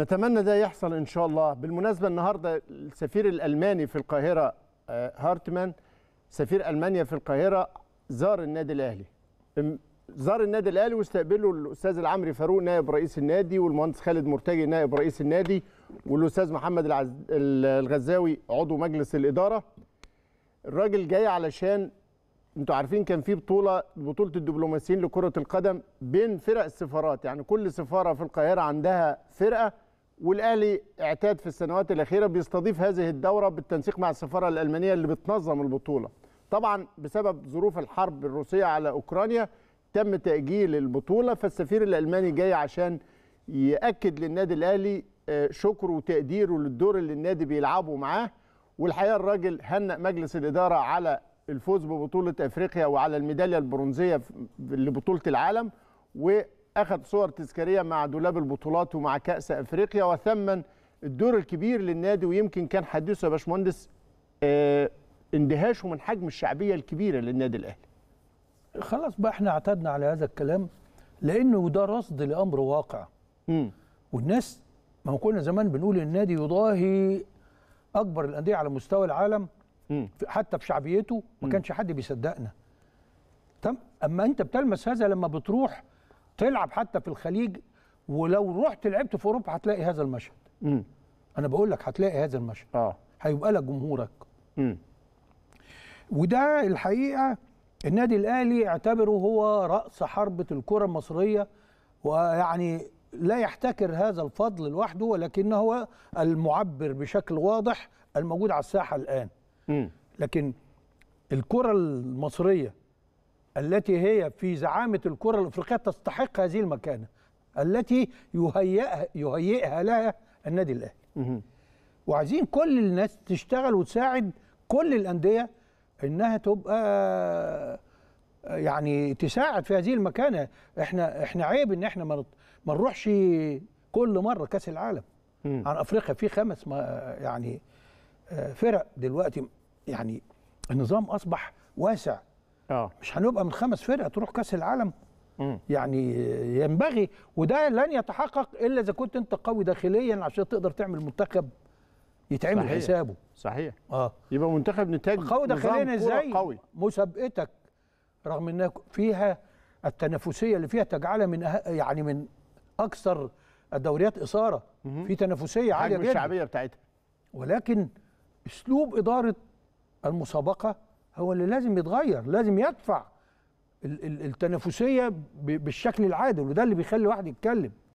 نتمنى ده يحصل ان شاء الله بالمناسبه النهارده السفير الالماني في القاهره آه، هارتمان سفير المانيا في القاهره زار النادي الاهلي زار النادي الاهلي واستقبله الاستاذ العمري فاروق نائب رئيس النادي والمهندس خالد مرتجي نائب رئيس النادي والاستاذ محمد العز... الغزاوي عضو مجلس الاداره الراجل جاي علشان انتوا عارفين كان في بطوله بطوله الدبلوماسيين لكره القدم بين فرق السفارات يعني كل سفاره في القاهره عندها فرقه والاهلي اعتاد في السنوات الاخيره بيستضيف هذه الدوره بالتنسيق مع السفاره الالمانيه اللي بتنظم البطوله طبعا بسبب ظروف الحرب الروسيه على اوكرانيا تم تاجيل البطوله فالسفير الالماني جاي عشان ياكد للنادي الاهلي آه، شكره وتقديره للدور اللي النادي بيلعبه معاه والحقيقه الراجل هنأ مجلس الاداره على الفوز ببطوله افريقيا وعلى الميداليه البرونزيه لبطوله العالم و اخذ صور تذكاريه مع دولاب البطولات ومع كاس افريقيا وثمن الدور الكبير للنادي ويمكن كان حديثه يا باشمهندس آه اندهاشه من حجم الشعبيه الكبيره للنادي الاهلي خلاص بقى احنا اعتدنا على هذا الكلام لانه ده رصد لامر واقع م. والناس ما هو كنا زمان بنقول النادي يضاهي اكبر الانديه على مستوى العالم مم. حتى بشعبيته ما كانش حد بيصدقنا تم اما انت بتلمس هذا لما بتروح تلعب حتى في الخليج ولو رحت لعبت في اوروبا هتلاقي هذا المشهد م. انا بقول لك هتلاقي هذا المشهد اه هيبقى لك جمهورك م. وده الحقيقه النادي الاهلي اعتبره هو راس حربه الكره المصريه ويعني لا يحتكر هذا الفضل لوحده ولكن هو المعبر بشكل واضح الموجود على الساحه الان م. لكن الكره المصريه التي هي في زعامة الكرة الأفريقية تستحق هذه المكانة التي يهيئها, يهيئها لها النادي الأهلي وعايزين كل الناس تشتغل وتساعد كل الأندية إنها تبقى يعني تساعد في هذه المكانة احنا احنا عيب ان احنا ما نروحش كل مرة كأس العالم عن افريقيا في خمس ما يعني آه، فرق دلوقتي يعني النظام اصبح واسع اه مش هنبقى من خمس فرق تروح كاس العالم مم. يعني ينبغي وده لن يتحقق الا اذا كنت انت قوي داخليا عشان تقدر تعمل منتخب يتعمل صحيح. حسابه صحيح اه يبقى منتخب نتاج قوي داخليا ازاي قوي مسابقتك رغم انها فيها التنافسيه اللي فيها تجعلها من أه... يعني من اكثر الدوريات اثاره مم. في تنافسيه عاليه جدا الشعبيه بتاعتها ولكن اسلوب اداره المسابقه هو اللي لازم يتغير لازم يدفع التنافسيه بالشكل العادل وده اللي بيخلي واحد يتكلم